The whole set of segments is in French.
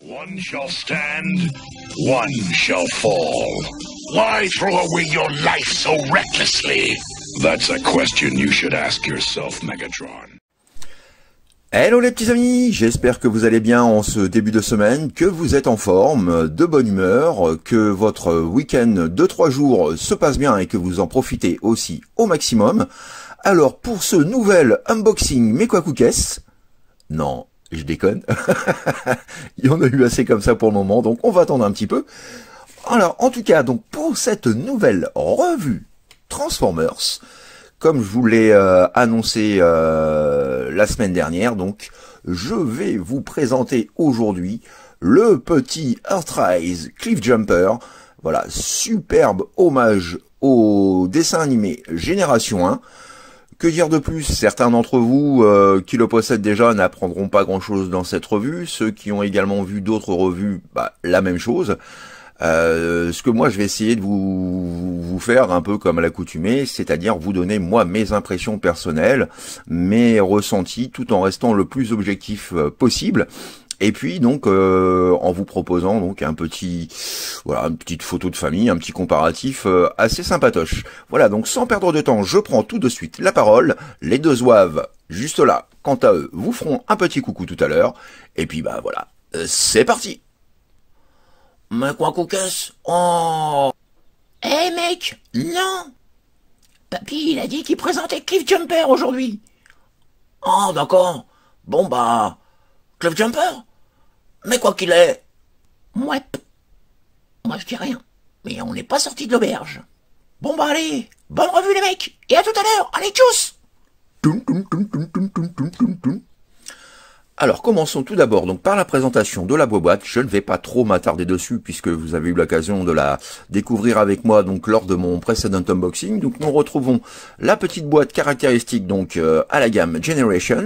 One shall stand, one shall fall. Why throw away your life so recklessly? That's a question you should ask yourself, Megatron. Hello les petits amis, j'espère que vous allez bien en ce début de semaine, que vous êtes en forme, de bonne humeur, que votre week-end de 3 jours se passe bien et que vous en profitez aussi au maximum. Alors pour ce nouvel unboxing mais non, je déconne, il y en a eu assez comme ça pour le moment, donc on va attendre un petit peu. Alors en tout cas, donc pour cette nouvelle revue Transformers, comme je vous l'ai euh, annoncé euh, la semaine dernière, donc je vais vous présenter aujourd'hui le petit Earthrise Cliff Jumper. Voilà, superbe hommage au dessin animé Génération 1. Que dire de plus Certains d'entre vous euh, qui le possèdent déjà n'apprendront pas grand-chose dans cette revue. Ceux qui ont également vu d'autres revues, bah, la même chose. Euh, ce que moi je vais essayer de vous, vous faire un peu comme à l'accoutumée, c'est-à-dire vous donner moi mes impressions personnelles, mes ressentis, tout en restant le plus objectif euh, possible. Et puis donc euh, en vous proposant donc un petit voilà une petite photo de famille, un petit comparatif assez sympatoche. Voilà donc sans perdre de temps, je prends tout de suite la parole. Les deux oives juste là. Quant à eux, vous feront un petit coucou tout à l'heure. Et puis bah voilà, c'est parti. Mais quoi qu'on Oh Eh mec Non Papy, il a dit qu'il présentait Cliff Jumper aujourd'hui Oh, d'accord Bon bah... Cliff Jumper Mais quoi qu'il est Mouais Moi je dis rien. Mais on n'est pas sorti de l'auberge. Bon bah allez, bonne revue les mecs Et à tout à l'heure Allez, tous alors commençons tout d'abord donc par la présentation de la boîte. Je ne vais pas trop m'attarder dessus puisque vous avez eu l'occasion de la découvrir avec moi donc lors de mon précédent unboxing. Donc nous retrouvons la petite boîte caractéristique donc euh, à la gamme Generations.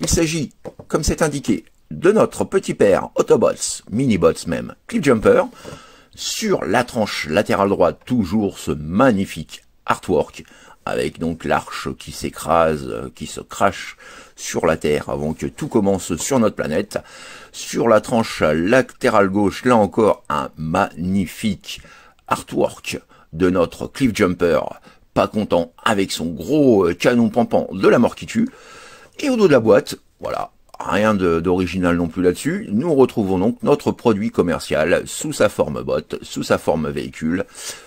Il s'agit comme c'est indiqué de notre petit père Autobots, Minibots même, Jumper, Sur la tranche latérale droite toujours ce magnifique artwork avec donc l'arche qui s'écrase, euh, qui se crache sur la Terre avant que tout commence sur notre planète. Sur la tranche latérale gauche, là encore, un magnifique artwork de notre Cliff Jumper, pas content avec son gros euh, canon pompant de la mort qui tue. Et au dos de la boîte, voilà, rien d'original non plus là-dessus. Nous retrouvons donc notre produit commercial sous sa forme botte, sous sa forme véhicule.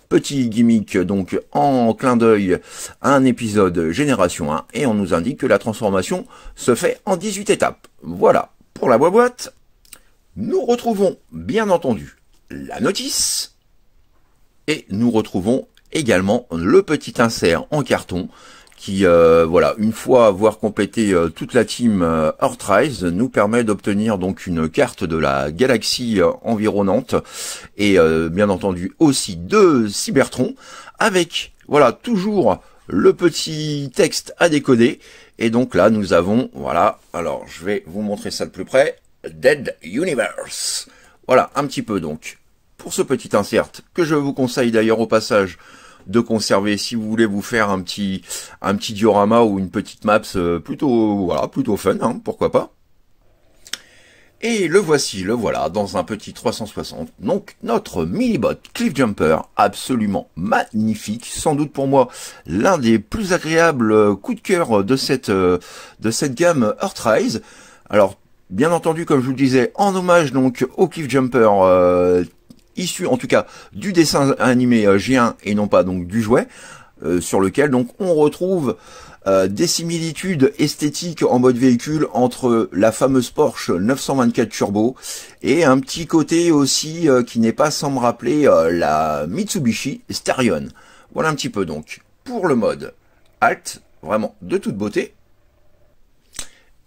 Petit gimmick donc en clin d'œil à un épisode Génération 1 et on nous indique que la transformation se fait en 18 étapes. Voilà pour la boîte. Nous retrouvons bien entendu la notice et nous retrouvons également le petit insert en carton qui, euh, voilà, une fois avoir complété euh, toute la team euh, Earthrise, nous permet d'obtenir donc une carte de la galaxie environnante et bien entendu aussi de Cybertron avec, voilà, toujours le petit texte à décoder. Et donc là, nous avons, voilà, alors je vais vous montrer ça de plus près, Dead Universe. Voilà, un petit peu donc. Pour ce petit insert, que je vous conseille d'ailleurs au passage de conserver. Si vous voulez vous faire un petit un petit diorama ou une petite maps euh, plutôt voilà plutôt fun, hein, pourquoi pas. Et le voici, le voilà, dans un petit 360. Donc notre mini-bot Cliff Jumper, absolument magnifique, sans doute pour moi l'un des plus agréables coups de cœur de cette euh, de cette gamme Earthrise. Alors bien entendu, comme je vous le disais, en hommage donc au Cliff Jumper euh, issu en tout cas du dessin animé euh, géant et non pas donc du jouet, euh, sur lequel donc on retrouve euh, des similitudes esthétiques en mode véhicule entre la fameuse Porsche 924 Turbo et un petit côté aussi qui n'est pas sans me rappeler la Mitsubishi Starion. Voilà un petit peu donc pour le mode Alt, vraiment de toute beauté,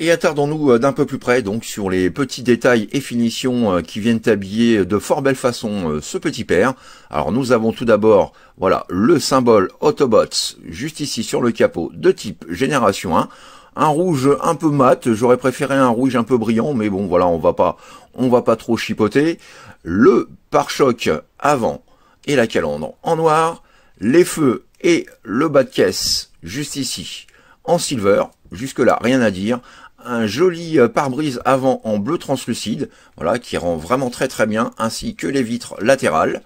et attardons-nous euh, d'un peu plus près donc sur les petits détails et finitions euh, qui viennent habiller de fort belle façon euh, ce petit père. Alors nous avons tout d'abord voilà le symbole Autobots juste ici sur le capot de type génération 1 un rouge un peu mat, j'aurais préféré un rouge un peu brillant, mais bon voilà, on va pas, on va pas trop chipoter. Le pare-choc avant et la calandre en noir, les feux et le bas de caisse juste ici en silver. Jusque là, rien à dire un joli euh, pare-brise avant en bleu translucide, voilà, qui rend vraiment très très bien, ainsi que les vitres latérales.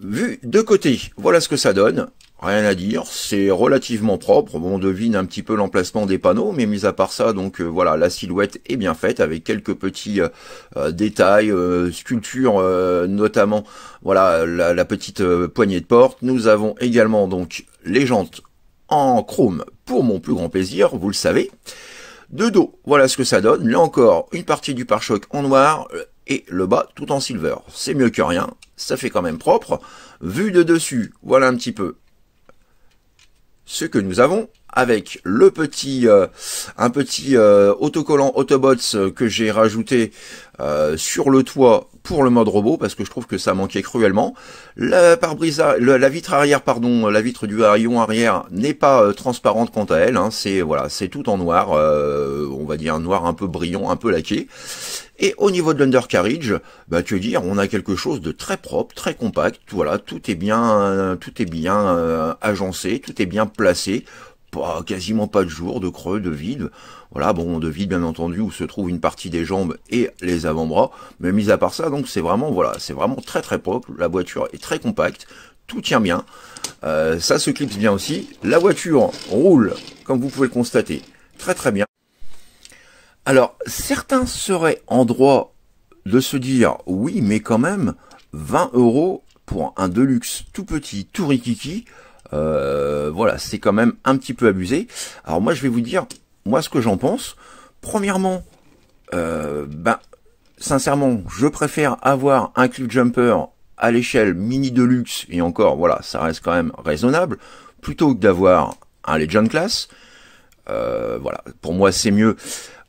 Vu de côté, voilà ce que ça donne. Rien à dire, c'est relativement propre. on devine un petit peu l'emplacement des panneaux, mais mis à part ça, donc euh, voilà, la silhouette est bien faite avec quelques petits euh, détails, sculptures notamment. Voilà la, la petite poignée de porte. Nous avons également donc les jantes en chrome pour mon plus grand plaisir, vous le savez. De dos, voilà ce que ça donne. Là encore, une partie du pare-choc en noir euh, et le bas tout en silver. C'est mieux que rien, ça fait quand même propre. Vu de dessus, voilà un petit peu ce que nous avons avec le petit, euh, un petit euh, autocollant Autobots euh, que j'ai rajouté sur le toit pour le mode robot parce que je trouve que ça manquait cruellement. La pare la vitre arrière, pardon, la vitre du rayon arrière n'est pas transparente quant à elle. Hein. c'est voilà, c'est tout en noir, on va dire noir un peu brillant, un peu laqué. Et au niveau de l'undercarriage, bah que dire, on a quelque chose de très propre, très compact. Voilà, tout est bien, tout est bien agencé, tout est bien placé pas, quasiment pas de jour, de creux, de vide. Voilà, bon, de vide bien entendu où se trouve une partie des jambes et les avant-bras. Mais mis à part ça, donc c'est vraiment, voilà, c'est vraiment très très propre. La voiture est très compacte, tout tient bien. Euh, ça se clipse bien aussi. La voiture roule, comme vous pouvez le constater, très très bien. Alors, certains seraient en droit de se dire, oui, mais quand même, 20 euros pour un Deluxe tout petit, tout rikiki, euh, voilà, c'est quand même un petit peu abusé. Alors moi, je vais vous dire, moi, ce que j'en pense. Premièrement, euh, ben, sincèrement, je préfère avoir un clip jumper à l'échelle mini deluxe, et encore, voilà, ça reste quand même raisonnable, plutôt que d'avoir un Legend Class. Euh, voilà, pour moi, c'est mieux.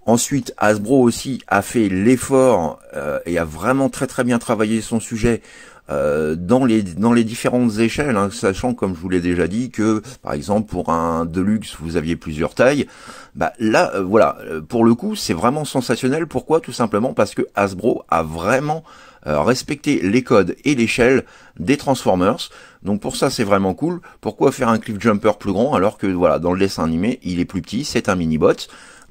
Ensuite, Hasbro aussi a fait l'effort euh, et a vraiment très très bien travaillé son sujet euh, dans les dans les différentes échelles, hein, sachant comme je vous l'ai déjà dit que par exemple pour un deluxe vous aviez plusieurs tailles. Bah, là euh, voilà, euh, pour le coup c'est vraiment sensationnel. Pourquoi Tout simplement parce que Hasbro a vraiment respecté les codes et l'échelle des Transformers. Donc pour ça c'est vraiment cool. Pourquoi faire un cliff jumper plus grand alors que voilà dans le dessin animé il est plus petit, c'est un mini bot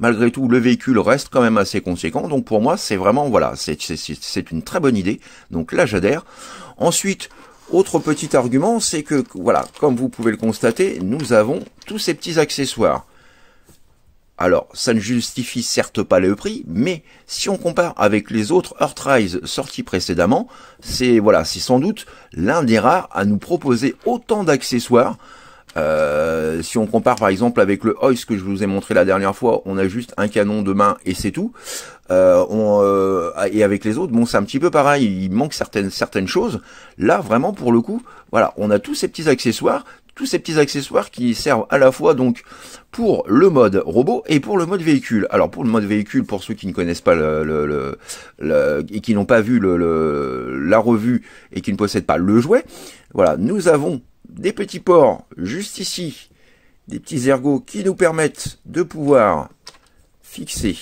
malgré tout, le véhicule reste quand même assez conséquent. Donc pour moi, c'est vraiment, voilà, c'est une très bonne idée. Donc là, j'adhère. Ensuite, autre petit argument, c'est que, voilà, comme vous pouvez le constater, nous avons tous ces petits accessoires. Alors, ça ne justifie certes pas le prix, mais si on compare avec les autres Earthrise sortis précédemment, c'est voilà, c'est sans doute l'un des rares à nous proposer autant d'accessoires euh, si on compare par exemple avec le OIS que je vous ai montré la dernière fois, on a juste un canon de main et c'est tout. Euh, on, euh, et avec les autres, bon c'est un petit peu pareil, il manque certaines certaines choses. Là vraiment pour le coup, voilà, on a tous ces petits accessoires, tous ces petits accessoires qui servent à la fois donc pour le mode robot et pour le mode véhicule. Alors pour le mode véhicule, pour ceux qui ne connaissent pas le, le, le, le et qui n'ont pas vu le, la revue et qui ne possèdent pas le jouet, voilà, nous avons des petits ports juste ici, des petits ergots qui nous permettent de pouvoir fixer.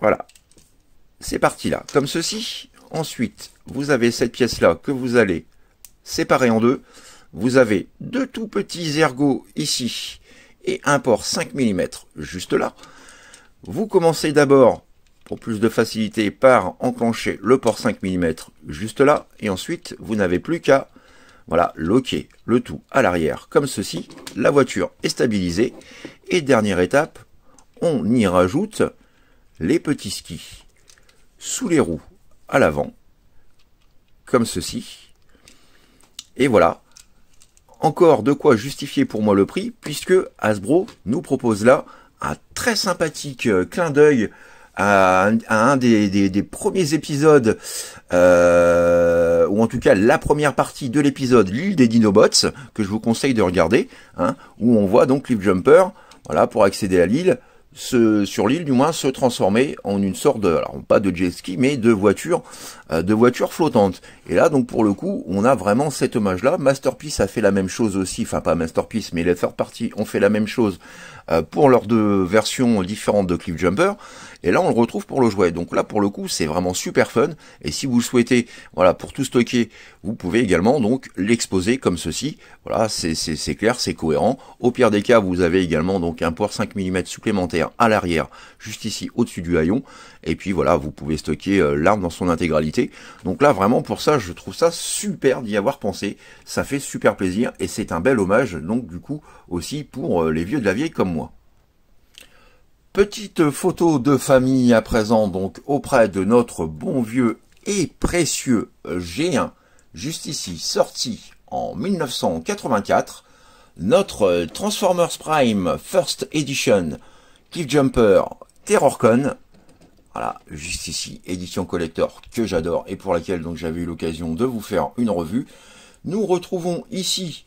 Voilà, c'est parti là, comme ceci. Ensuite, vous avez cette pièce-là que vous allez séparer en deux. Vous avez deux tout petits ergots ici et un port 5 mm juste là. Vous commencez d'abord, pour plus de facilité, par enclencher le port 5 mm juste là. Et ensuite, vous n'avez plus qu'à voilà, loquer le tout à l'arrière comme ceci. La voiture est stabilisée. Et dernière étape, on y rajoute les petits skis sous les roues à l'avant, comme ceci. Et voilà, encore de quoi justifier pour moi le prix, puisque Hasbro nous propose là un très sympathique clin d'œil à un, des, des, premiers épisodes, euh, ou en tout cas la première partie de l'épisode L'île des Dinobots, que je vous conseille de regarder, hein, où on voit donc Jumper voilà, pour accéder à l'île, se, sur l'île du moins se transformer en une sorte de alors pas de jet ski mais de voiture euh, de voiture flottante et là donc pour le coup on a vraiment cet hommage là masterpiece a fait la même chose aussi enfin pas masterpiece mais les third parties ont fait la même chose euh, pour leurs deux versions différentes de Cliff Jumper. Et là, on le retrouve pour le jouet. Donc là, pour le coup, c'est vraiment super fun. Et si vous le souhaitez, voilà, pour tout stocker, vous pouvez également donc l'exposer comme ceci. Voilà, c'est clair, c'est cohérent. Au pire des cas, vous avez également donc un port 5 mm supplémentaire à l'arrière, juste ici au-dessus du haillon. Et puis voilà, vous pouvez stocker euh, l'arme dans son intégralité. Donc là, vraiment pour ça, je trouve ça super d'y avoir pensé. Ça fait super plaisir et c'est un bel hommage donc du coup aussi pour euh, les vieux de la vieille comme Petite photo de famille à présent donc auprès de notre bon vieux et précieux G1, juste ici sorti en 1984, notre Transformers Prime First Edition Jumper Terrorcon, voilà, juste ici, édition collector que j'adore et pour laquelle donc j'avais eu l'occasion de vous faire une revue. Nous retrouvons ici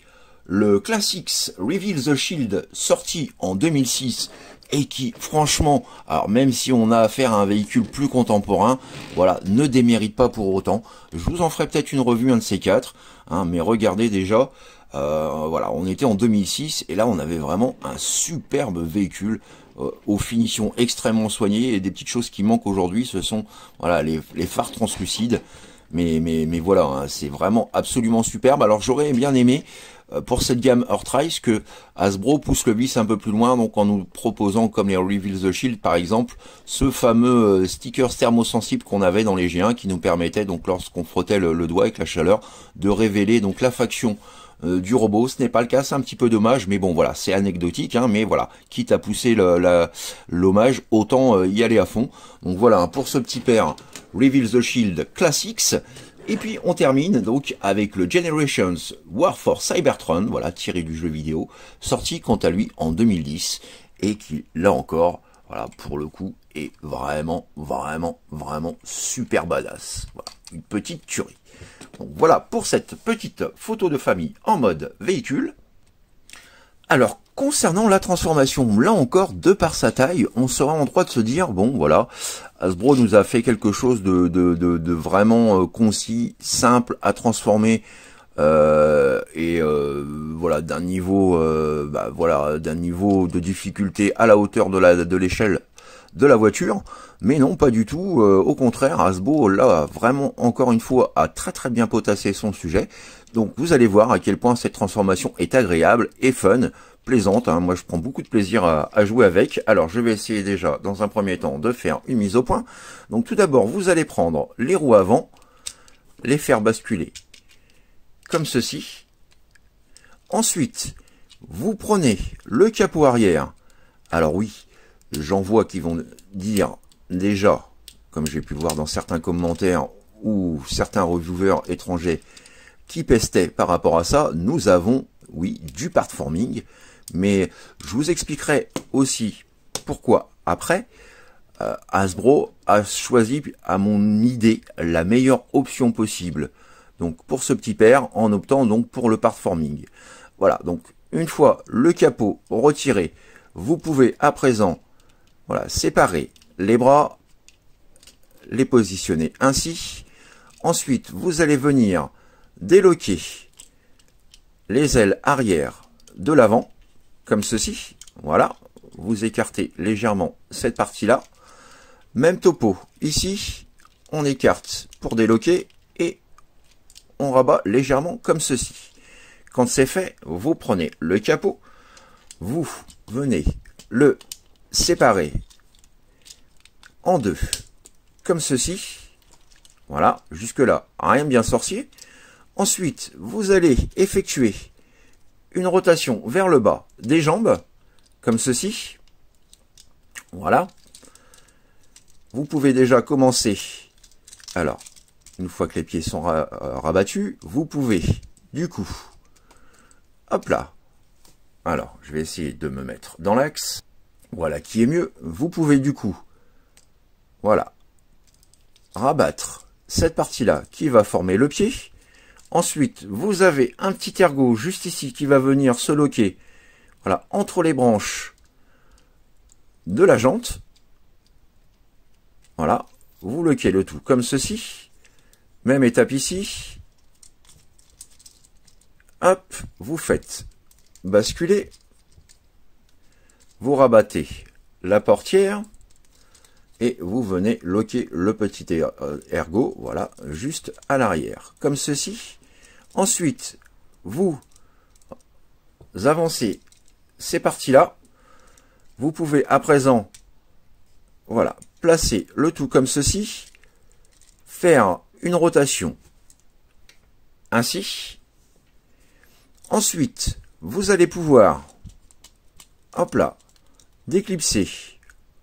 le Classics Reveal the Shield sorti en 2006 et qui franchement, alors même si on a affaire à un véhicule plus contemporain, voilà, ne démérite pas pour autant. Je vous en ferai peut-être une revue un de ces quatre, hein, mais regardez déjà, euh, voilà, on était en 2006 et là on avait vraiment un superbe véhicule euh, aux finitions extrêmement soignées et des petites choses qui manquent aujourd'hui, ce sont voilà les, les phares translucides. Mais, mais, mais voilà, hein, c'est vraiment absolument superbe. Alors j'aurais bien aimé euh, pour cette gamme Earthrise que Hasbro pousse le vice un peu plus loin, donc en nous proposant, comme les Reveal the Shield par exemple, ce fameux euh, sticker thermosensible qu'on avait dans les G1 qui nous permettait, donc lorsqu'on frottait le, doigt avec la chaleur, de révéler donc la faction euh, du robot. Ce n'est pas le cas, c'est un petit peu dommage, mais bon voilà, c'est anecdotique, hein, mais voilà, quitte à pousser l'hommage, autant y aller à fond. Donc voilà, hein, pour ce petit père, Reveal the Shield Classics. Et puis on termine donc avec le Generations War for Cybertron, voilà, tiré du jeu vidéo, sorti quant à lui en 2010, et qui, là encore, voilà, pour le coup, est vraiment, vraiment, vraiment super badass. Voilà, une petite tuerie. Donc voilà pour cette petite photo de famille en mode véhicule. Alors Concernant la transformation, là encore, de par sa taille, on sera en droit de se dire, bon voilà, Hasbro nous a fait quelque chose de, vraiment euh, concis, simple à transformer, euh, et euh, voilà, d'un niveau, bah, voilà, d'un niveau de difficulté à la hauteur de la de l'échelle de la voiture, mais non, pas du tout. au contraire, Hasbro, là, vraiment, encore une fois, a très très bien potassé son sujet. Donc vous allez voir à quel point cette transformation est agréable et fun, plaisante. Hein. Moi, je prends beaucoup de plaisir à, jouer avec. Alors, je vais essayer déjà, dans un premier temps, de faire une mise au point. Donc, tout d'abord, vous allez prendre les roues avant, les faire basculer comme ceci. Ensuite, vous prenez le capot arrière. Alors oui, j'en vois qui vont dire déjà, comme j'ai pu voir dans certains commentaires ou certains reviewers étrangers qui pestaient par rapport à ça, nous avons, oui, du part forming. Mais je vous expliquerai aussi pourquoi après euh, Hasbro a choisi à mon idée la meilleure option possible. Donc pour ce petit père en optant donc pour le part forming. Voilà, donc une fois le capot retiré, vous pouvez à présent voilà, séparer les bras, les positionner ainsi. Ensuite, vous allez venir déloquer les ailes arrière de l'avant comme ceci. Voilà, vous écartez légèrement cette partie-là. Même topo. Ici, on écarte pour déloquer et on rabat légèrement comme ceci. Quand c'est fait, vous prenez le capot, vous venez le séparer en deux, comme ceci. Voilà, jusque-là, rien de bien sorcier. Ensuite, vous allez effectuer rotation vers le bas des jambes, comme ceci. Voilà. Vous pouvez déjà commencer. Alors, une fois que les pieds sont euh, rabattus, vous pouvez, du coup, hop là. Alors, je vais essayer de me mettre dans l'axe. Voilà qui est mieux. Vous pouvez, du coup, voilà, rabattre cette partie-là qui va former le pied. Ensuite, vous avez un petit ergot juste ici qui va venir se loquer voilà, entre les branches de la jante. Voilà, vous loquez le tout comme ceci. Même étape ici. Hop, vous faites basculer. Vous rabattez la portière et vous venez loquer le petit er-, euh, ergo, voilà, juste à l'arrière, comme ceci. Ensuite, vous avancez ces parties-là. Vous pouvez à présent, voilà, placer le tout comme ceci, faire une rotation ainsi. Ensuite, vous allez pouvoir, hop là, déclipser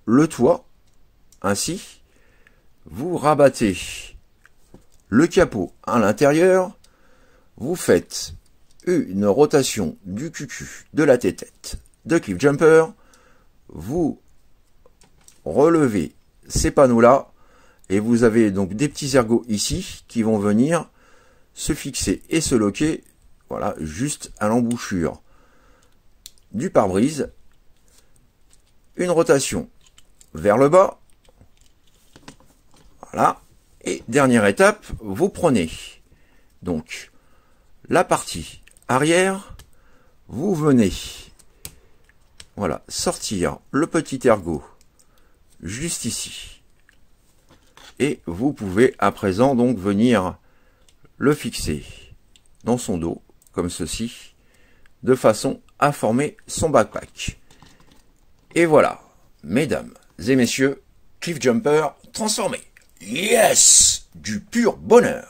le toit ainsi, vous rabattez le capot à l'intérieur, vous faites une rotation du cucu de la tête de cliff jumper, vous relevez ces panneaux-là, et vous avez donc des petits ergots ici qui vont venir se fixer et se loquer, voilà, juste à l'embouchure du pare-brise, une rotation vers le bas, et dernière étape, vous prenez donc la partie arrière, vous venez voilà, sortir le petit ergot juste ici. Et vous pouvez à présent donc venir le fixer dans son dos, comme ceci, de façon à former son backpack. Et voilà, mesdames et messieurs, Cliff Jumper transformé Yes Du pur bonheur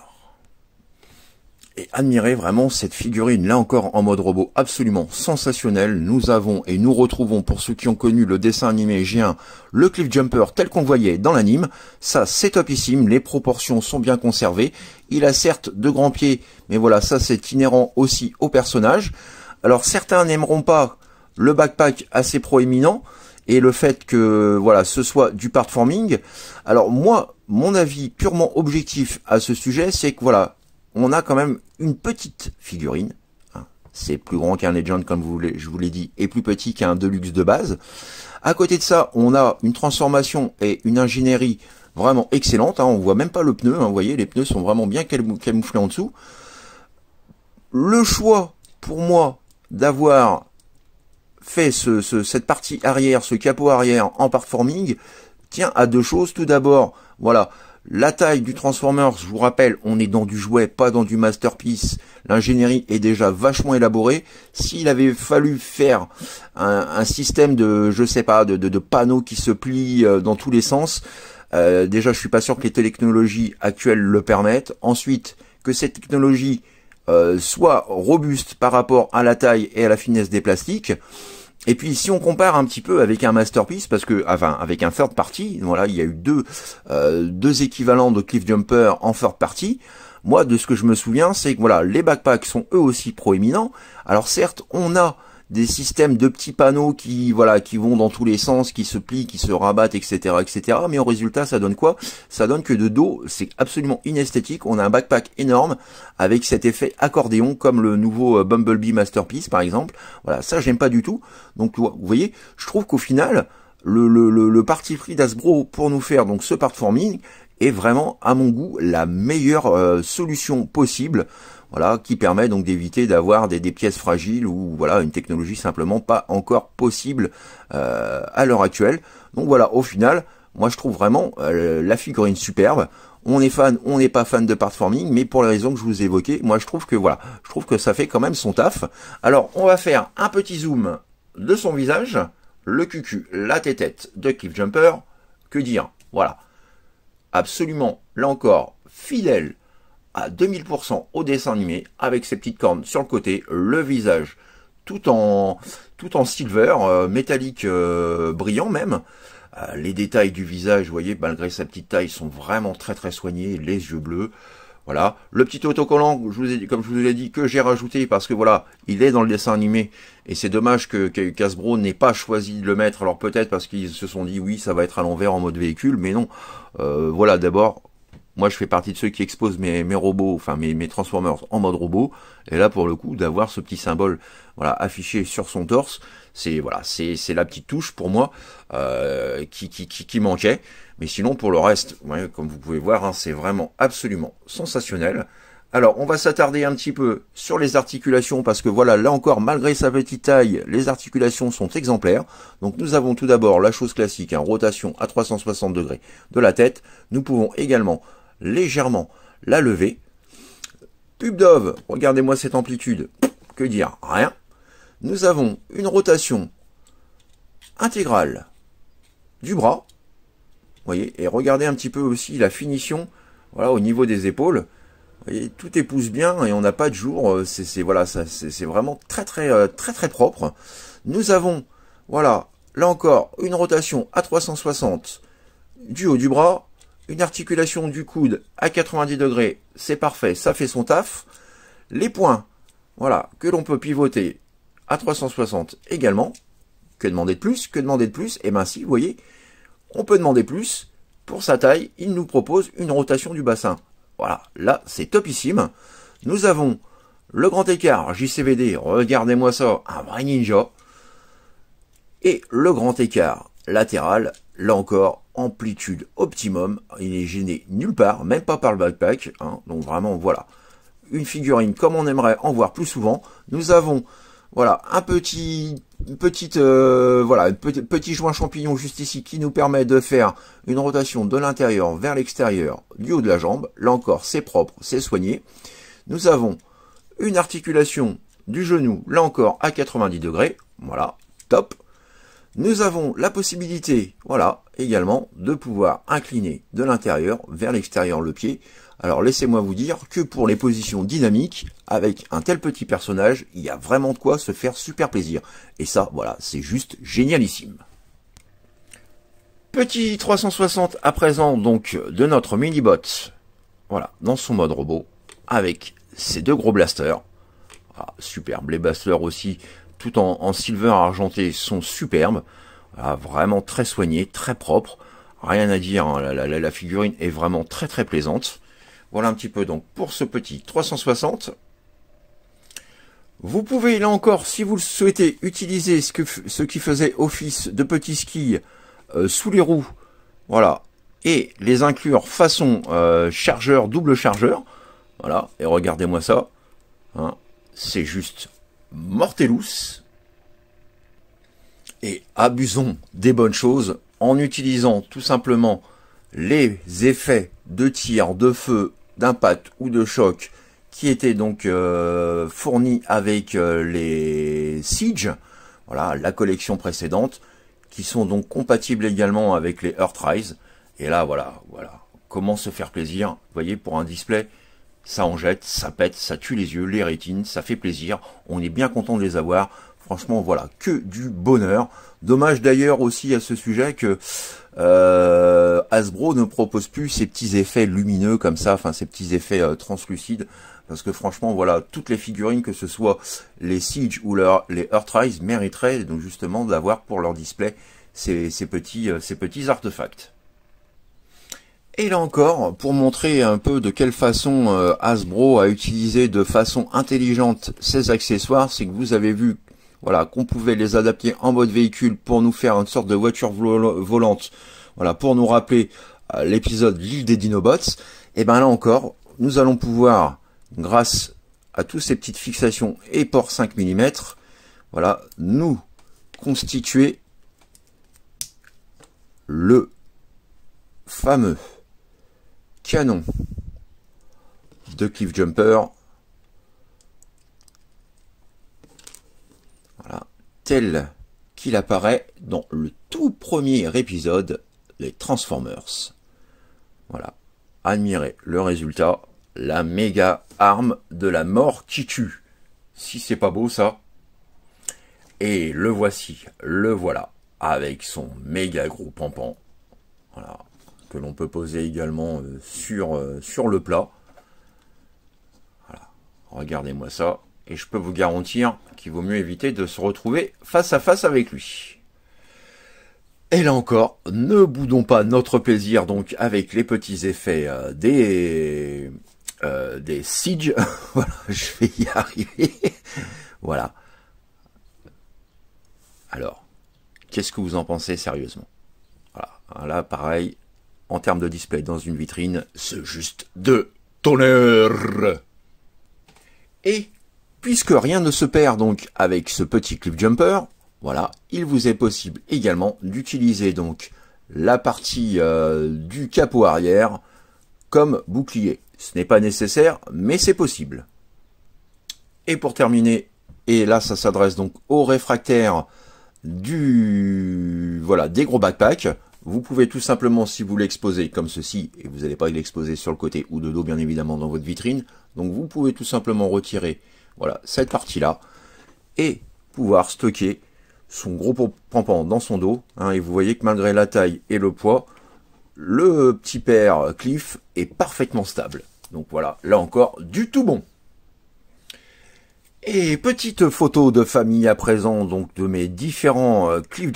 et admirez vraiment cette figurine là encore en mode robot absolument sensationnel. Nous avons et nous retrouvons pour ceux qui ont connu le dessin animé géant le cliff jumper tel qu'on voyait dans l'anime. Ça c'est topissime, les proportions sont bien conservées. Il a certes de grands pieds, mais voilà, ça c'est inhérent aussi au personnage. Alors certains n'aimeront pas le backpack assez proéminent et le fait que voilà ce soit du part forming. Alors moi mon avis purement objectif à ce sujet, c'est que voilà, on a quand même une petite figurine. Hein. c'est plus grand qu'un Legend, comme vous je vous l'ai dit, et plus petit qu'un Deluxe de base. À côté de ça, on a une transformation et une ingénierie vraiment excellente. On hein. on voit même pas le pneu. Hein. vous voyez, les pneus sont vraiment bien camouflés en dessous. Le choix, pour moi, d'avoir fait cette partie arrière, ce capot arrière en performing », Tiens, à deux choses. Tout d'abord, voilà, la taille du Transformers, je vous rappelle, on est dans du jouet, pas dans du masterpiece. L'ingénierie est déjà vachement élaborée. S'il avait fallu faire un, système de, je sais pas, de, panneaux qui se plient euh, dans tous les sens, euh, déjà, je suis pas sûr que les technologies actuelles le permettent. Ensuite, que cette technologie euh, soit robuste par rapport à la taille et à la finesse des plastiques. Et puis si on compare un petit peu avec un masterpiece, parce que enfin avec un third party, voilà, il y a eu deux euh, deux équivalents de Cliff Jumper en third party. Moi, de ce que je me souviens, c'est que voilà, les backpacks sont eux aussi proéminents. Alors certes, on a des systèmes de petits panneaux qui voilà qui vont dans tous les sens, qui se plient, qui se rabattent, etc., etc. Mais en résultat, ça donne quoi Ça donne que de dos, c'est absolument inesthétique. On a un backpack énorme avec cet effet accordéon comme le nouveau euh, Bumblebee Masterpiece par exemple. Voilà, ça j'aime pas du tout. Donc vous voyez, je trouve qu'au final, le, parti pris d'Asbro pour nous faire donc ce part forming est vraiment à mon goût la meilleure euh, solution possible voilà, qui permet donc d'éviter d'avoir des, pièces fragiles ou voilà une technologie simplement pas encore possible euh, à l'heure actuelle. Donc voilà, au final, moi je trouve vraiment euh, la figurine superbe. On est fan, on n'est pas fan de Partforming, mais pour les raisons que je vous évoquais, moi je trouve que voilà, je trouve que ça fait quand même son taf. Alors on va faire un petit zoom de son visage, le cucu, la tête de Cliff Jumper. Que dire Voilà, absolument là encore fidèle à 2000% au dessin animé, avec ses petites cornes sur le côté, le visage tout en, tout en silver, euh, métallique euh, brillant même. Euh, les détails du visage, vous voyez, malgré sa petite taille, sont vraiment très très soignés, les yeux bleus. Voilà, le petit autocollant, je vous ai comme je vous l'ai dit, que j'ai rajouté parce que voilà, il est dans le dessin animé et c'est dommage que, que Casbro n'ait pas choisi de le mettre. Alors peut-être parce qu'ils se sont dit oui, ça va être à l'envers en mode véhicule, mais non. voilà, d'abord, moi, je fais partie de ceux qui exposent mes, robots, enfin mes, Transformers en mode robot. Et là, pour le coup, d'avoir ce petit symbole, voilà, affiché sur son torse, c'est voilà, c'est la petite touche pour moi euh, qui, qui, qui, manquait. Mais sinon, pour le reste, comme vous pouvez voir, hein, c'est vraiment absolument sensationnel. Alors, on va s'attarder un petit peu sur les articulations parce que voilà, là encore, malgré sa petite taille, les articulations sont exemplaires. Donc, nous avons tout d'abord la chose classique, hein, rotation à 360 degrés de la tête. Nous pouvons également légèrement la levée. Pub regardez-moi cette amplitude. Que dire Rien. Nous avons une rotation intégrale du bras. Voyez, et regardez un petit peu aussi la finition voilà, au niveau des épaules. Voyez, tout épouse bien et on n'a pas de jour. Euh, c'est voilà, c'est vraiment très très euh, très très propre. Nous avons voilà, là encore, une rotation à 360 du haut du bras une articulation du coude à 90 degrés, c'est parfait, ça fait son taf. Les points, voilà, que l'on peut pivoter à 360 également. Que demander de plus Que demander de plus Et eh bien si, vous voyez, on peut demander plus. Pour sa taille, il nous propose une rotation du bassin. Voilà, là, c'est topissime. Nous avons le grand écart JCVD, regardez-moi ça, un vrai ninja. Et le grand écart latéral Là encore, amplitude optimum, il n'est gêné nulle part, même pas par le backpack, hein. donc vraiment voilà. Une figurine comme on aimerait en voir plus souvent. Nous avons voilà un petit petite euh, voilà petit, petit, joint champignon juste ici qui nous permet de faire une rotation de l'intérieur vers l'extérieur du haut de la jambe là encore c'est propre c'est soigné nous avons une articulation du genou là encore à 90 degrés voilà top nous avons la possibilité, voilà, également de pouvoir incliner de l'intérieur vers l'extérieur le pied. Alors laissez-moi vous dire que pour les positions dynamiques, avec un tel petit personnage, il y a vraiment de quoi se faire super plaisir. Et ça, voilà, c'est juste génialissime. Petit 360 à présent donc de notre mini-bot. Voilà, dans son mode robot, avec ses deux gros blasters. Ah, superbe, les blasters aussi en, silver argenté sont superbes. Ah, vraiment très soigné très propres. Rien à dire, hein, la, figurine est vraiment très très plaisante. Voilà un petit peu donc pour ce petit 360. Vous pouvez là encore, si vous le souhaitez, utiliser ce, que, ce qui faisait office de petit ski euh, sous les roues. Voilà. Et les inclure façon euh, chargeur, double chargeur. Voilà. Et regardez-moi ça. Hein, c'est juste mortelus Et abusons des bonnes choses en utilisant tout simplement les effets de tir, de feu, d'impact ou de choc qui étaient donc euh, fournis avec euh, les Siege, voilà, la collection précédente, qui sont donc compatibles également avec les Earthrise. Et là, voilà, voilà, comment se faire plaisir, voyez, pour un display ça en jette, ça pète, ça tue les yeux, les rétines, ça fait plaisir, on est bien content de les avoir. Franchement, voilà, que du bonheur. Dommage d'ailleurs aussi à ce sujet que euh, Hasbro ne propose plus ces petits effets lumineux comme ça, enfin ces petits effets euh, translucides, parce que franchement, voilà, toutes les figurines, que ce soit les Siege ou leur, les Earthrise, mériteraient donc justement d'avoir pour leur display ces, petits, euh, ces petits artefacts. Et là encore, pour montrer un peu de quelle façon euh, Hasbro a utilisé de façon intelligente ces accessoires, c'est que vous avez vu voilà, qu'on pouvait les adapter en mode véhicule pour nous faire une sorte de voiture volante, voilà, pour nous rappeler euh, l'épisode L'île des Dinobots. Et bien là encore, nous allons pouvoir, grâce à toutes ces petites fixations et port 5 mm, voilà, nous constituer le fameux canon de Cliff Jumper. Voilà, tel qu'il apparaît dans le tout premier épisode des Transformers. Voilà, admirez le résultat, la méga arme de la mort qui tue. Si c'est pas beau ça. Et le voici, le voilà, avec son méga gros pampan. Voilà l'on peut poser également euh, sur, euh, sur le plat. regardez-moi ça. Et je peux vous garantir qu'il vaut mieux éviter de se retrouver face à face avec lui. Et là encore, ne boudons pas notre plaisir donc avec les petits effets euh, des des Siege. voilà, je vais y arriver. voilà. Alors, qu'est-ce que vous en pensez sérieusement Voilà, là pareil, en termes de display dans une vitrine, c'est juste de tonnerre. Et puisque rien ne se perd donc avec ce petit clip jumper, voilà, il vous est possible également d'utiliser donc la partie euh, du capot arrière comme bouclier. Ce n'est pas nécessaire, mais c'est possible. Et pour terminer, et là ça s'adresse donc aux réfractaires du voilà des gros backpacks, vous pouvez tout simplement, si vous l'exposez comme ceci, et vous n'allez pas l'exposer sur le côté ou de dos bien évidemment dans votre vitrine, donc vous pouvez tout simplement retirer voilà, cette partie-là et pouvoir stocker son gros pampan dans son dos. Hein, et vous voyez que malgré la taille et le poids, le petit père Cliff est parfaitement stable. Donc voilà, là encore, du tout bon et petite photo de famille à présent, donc de mes différents euh, cliff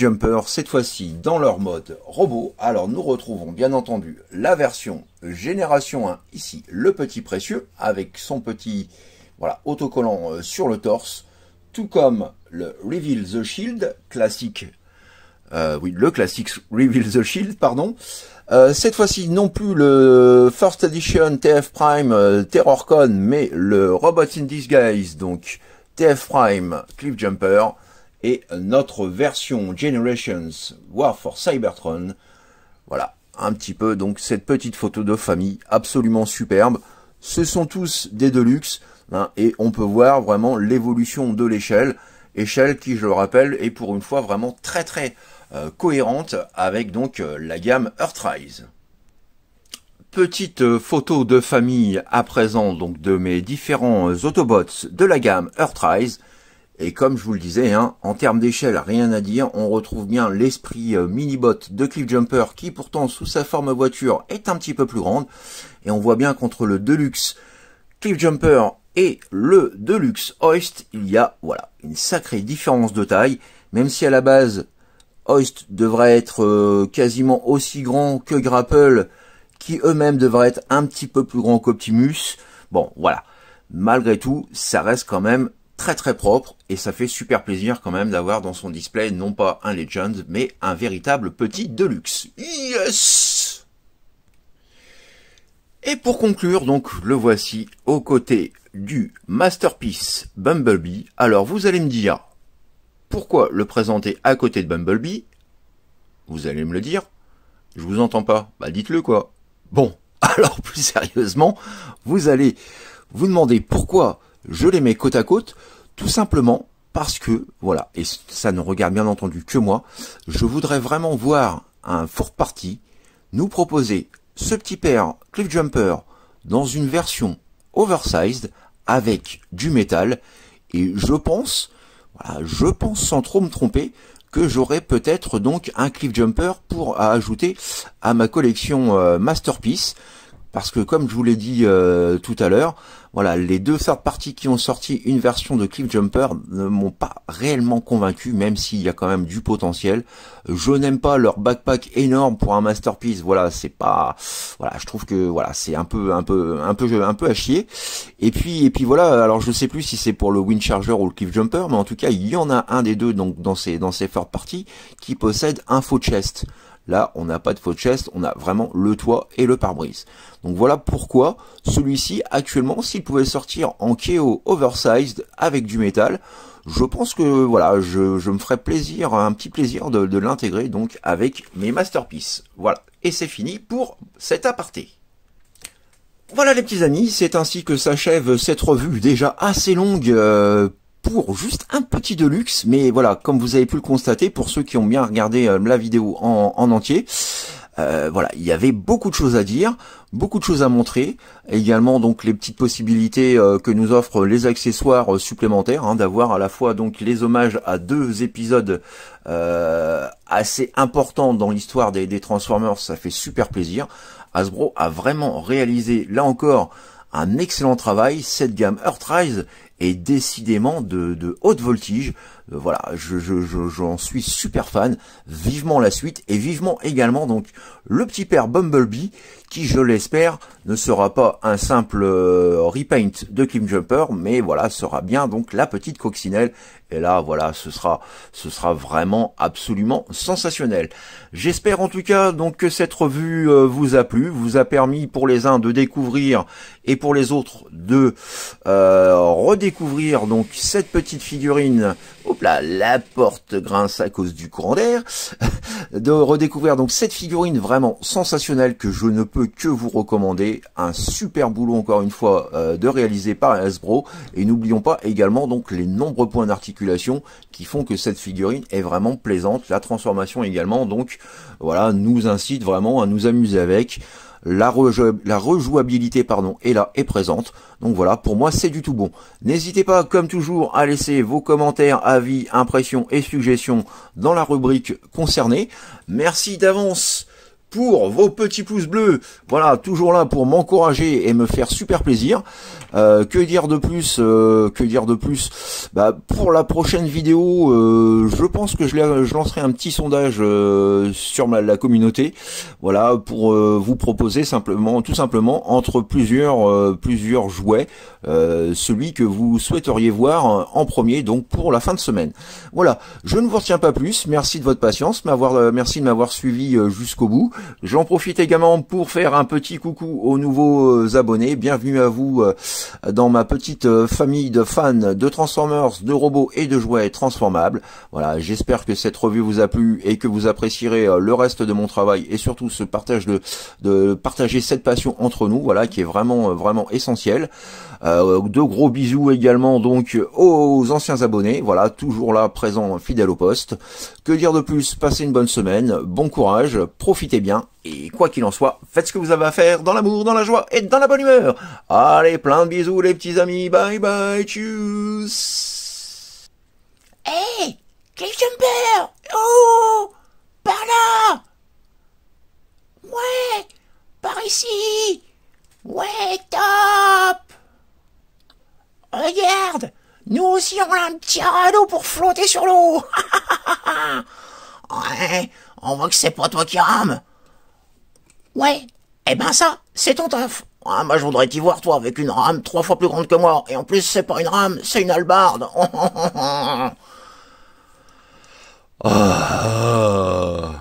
cette fois-ci dans leur mode robot. Alors nous retrouvons bien entendu la version génération 1, ici le petit précieux, avec son petit voilà, autocollant euh, sur le torse, tout comme le Reveal the Shield, classique euh, oui, le classique Reveal the Shield, pardon. Euh, cette fois-ci, non plus le First Edition TF Prime euh, Terrorcon, mais le Robot in Disguise, donc TF Prime Cliffjumper, et notre version Generations War for Cybertron. Voilà, un petit peu, donc cette petite photo de famille absolument superbe. Ce sont tous des Deluxe, hein, et on peut voir vraiment l'évolution de l'échelle. Échelle qui, je le rappelle, est pour une fois vraiment très très euh, cohérente avec donc euh, la gamme Earthrise. Petite euh, photo de famille à présent donc de mes différents Autobots de la gamme Earthrise. Et comme je vous le disais, hein, en termes d'échelle, rien à dire, on retrouve bien l'esprit mini-bot de Cliffjumper qui pourtant sous sa forme voiture est un petit peu plus grande. Et on voit bien qu'entre le Deluxe Cliffjumper et le Deluxe Hoist, il y a voilà une sacrée différence de taille, même si à la base Hoist devrait être euh, quasiment aussi grand que Grapple, qui eux-mêmes devraient être un petit peu plus grands qu'Optimus. Bon, voilà. Malgré tout, ça reste quand même très très propre et ça fait super plaisir quand même d'avoir dans son display non pas un Legend, mais un véritable petit Deluxe. Yes Et pour conclure, donc, le voici aux côtés du Masterpiece Bumblebee. Alors, vous allez me dire, pourquoi le présenter à côté de Bumblebee Vous allez me le dire. Je vous entends pas. Bah dites-le quoi. Bon, alors plus sérieusement, vous allez vous demander pourquoi je les mets côte à côte, tout simplement parce que, voilà, et ça ne regarde bien entendu que moi, je voudrais vraiment voir un fort party nous proposer ce petit père Cliff Jumper dans une version oversized avec du métal, et je pense je pense sans trop me tromper que j'aurai peut-être donc un cliff jumper pour ajouter à ma collection euh, masterpiece. Parce que comme je vous l'ai dit euh, tout à l'heure, voilà, les deux third parties qui ont sorti une version de Cliff Jumper ne m'ont pas réellement convaincu, même s'il y a quand même du potentiel. Je n'aime pas leur backpack énorme pour un masterpiece. Voilà, c'est pas, voilà, je trouve que voilà, c'est un peu, un peu, un peu, un peu à chier. Et puis, et puis voilà. Alors, je sais plus si c'est pour le Wind Charger ou le Cliff Jumper, mais en tout cas, il y en a un des deux donc dans ces dans ces third parties qui possède un faux chest. Là, on n'a pas de faux chest, on a vraiment le toit et le pare-brise. Donc voilà pourquoi celui-ci, actuellement, s'il pouvait sortir en KO oversized avec du métal, je pense que voilà, je, me ferais plaisir, un petit plaisir de, l'intégrer donc avec mes masterpieces. Voilà, et c'est fini pour cet aparté. Voilà les petits amis, c'est ainsi que s'achève cette revue déjà assez longue euh, pour juste un petit deluxe, mais voilà, comme vous avez pu le constater, pour ceux qui ont bien regardé euh, la vidéo en, entier, euh, voilà, il y avait beaucoup de choses à dire, beaucoup de choses à montrer, également donc les petites possibilités euh, que nous offrent les accessoires supplémentaires, hein, d'avoir à la fois donc les hommages à deux épisodes assez importants dans l'histoire des, des, Transformers, ça fait super plaisir. Hasbro a vraiment réalisé là encore un excellent travail, cette gamme Earthrise et décidément de, de haute voltige. Euh, voilà, je, je, j'en suis super fan. Vivement la suite et vivement également donc le petit père Bumblebee qui je l'espère ne sera pas un simple euh, repaint de Kim Jumper, mais voilà, sera bien donc la petite coccinelle. Et là, voilà, ce sera, ce sera vraiment absolument sensationnel. J'espère en tout cas donc que cette revue euh, vous a plu, vous a permis pour les uns de découvrir et pour les autres de euh, redécouvrir donc cette petite figurine. Hop là, la porte grince à cause du courant d'air. de redécouvrir donc cette figurine vraiment sensationnelle que je ne peux que vous recommander un super boulot encore une fois euh, de réaliser par Hasbro et n'oublions pas également donc les nombreux points d'articulation qui font que cette figurine est vraiment plaisante, la transformation également donc voilà nous incite vraiment à nous amuser avec. La, la, rejouabilité pardon est là, est présente. Donc voilà, pour moi c'est du tout bon. N'hésitez pas, comme toujours, à laisser vos commentaires, avis, impressions et suggestions dans la rubrique concernée. Merci d'avance pour vos petits pouces bleus. Voilà, toujours là pour m'encourager et me faire super plaisir. Euh, que dire de plus euh, Que dire de plus bah, pour la prochaine vidéo, euh, je pense que je, lancerai un petit sondage euh, sur la communauté, voilà, pour euh, vous proposer simplement, tout simplement, entre plusieurs, plusieurs jouets, celui que vous souhaiteriez voir en premier, donc pour la fin de semaine. Voilà, je ne vous retiens pas plus. Merci de votre patience, merci de m'avoir suivi jusqu'au bout. J'en profite également pour faire un petit coucou aux nouveaux abonnés. Bienvenue à vous dans ma petite famille de fans de Transformers de robots et de jouets transformables. Voilà, j'espère que cette revue vous a plu et que vous apprécierez euh, le reste de mon travail et surtout ce partage de, de partager cette passion entre nous, voilà, qui est vraiment, euh, vraiment essentiel euh, de gros bisous également donc aux anciens abonnés, voilà, toujours là, présents, fidèles au poste. Que dire de plus Passez une bonne semaine, bon courage, profitez bien et quoi qu'il en soit, faites ce que vous avez à faire dans l'amour, dans la joie et dans la bonne humeur. Allez, plein de bisous les petits amis. Bye bye, tchuss. Hey, eh, Jumper Oh Par là Ouais Par ici Ouais, top Regarde Nous aussi, on a un petit radeau pour flotter sur l'eau Ouais, on voit que c'est pas toi qui rame Ouais, eh ben ça, c'est ton taf. Ah, moi je voudrais t'y voir toi avec une rame trois fois plus grande que moi, et en plus c'est pas une rame, c'est une albarde. oh. Ah.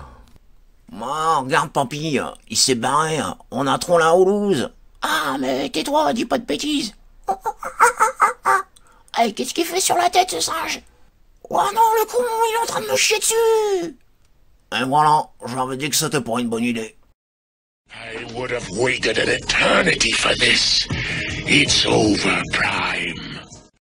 oh, regarde Papy, il s'est barré, on a trop la houlouse. Ah mais tais-toi, dis pas de bêtises. hey, eh, qu'est-ce qu'il fait sur la tête ce singe Oh non, le con, il est en train de me chier dessus Et voilà, j'avais dit que c'était pour une bonne idée. I would have waited an eternity for this. It's over, Pride.